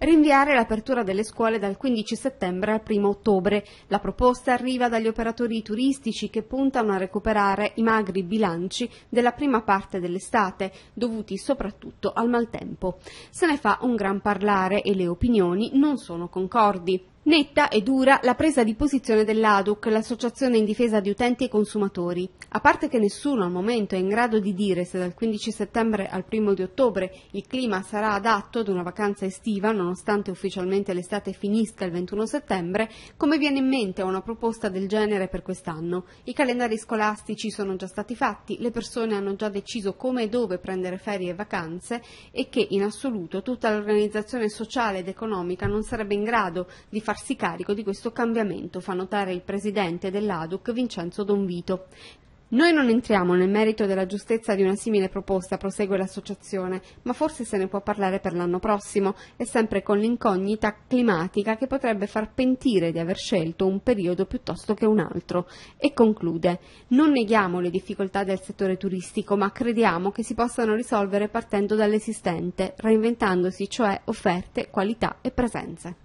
Rinviare l'apertura delle scuole dal 15 settembre al 1 ottobre. La proposta arriva dagli operatori turistici che puntano a recuperare i magri bilanci della prima parte dell'estate, dovuti soprattutto al maltempo. Se ne fa un gran parlare e le opinioni non sono concordi. Netta e dura la presa di posizione dell'ADUC, l'associazione in difesa di utenti e consumatori. A parte che nessuno al momento è in grado di dire se dal 15 settembre al 1 di ottobre il clima sarà adatto ad una vacanza estiva, nonostante ufficialmente l'estate finisca il 21 settembre, come viene in mente una proposta del genere per quest'anno. I calendari scolastici sono già stati fatti, le persone hanno già deciso come e dove prendere ferie e vacanze e che in assoluto tutta l'organizzazione sociale ed economica non sarebbe in grado di far farsi carico di questo cambiamento, fa notare il presidente dell'ADUC Vincenzo Donvito. Noi non entriamo nel merito della giustezza di una simile proposta, prosegue l'associazione, ma forse se ne può parlare per l'anno prossimo, e sempre con l'incognita climatica che potrebbe far pentire di aver scelto un periodo piuttosto che un altro. E conclude, non neghiamo le difficoltà del settore turistico, ma crediamo che si possano risolvere partendo dall'esistente, reinventandosi cioè offerte, qualità e presenze.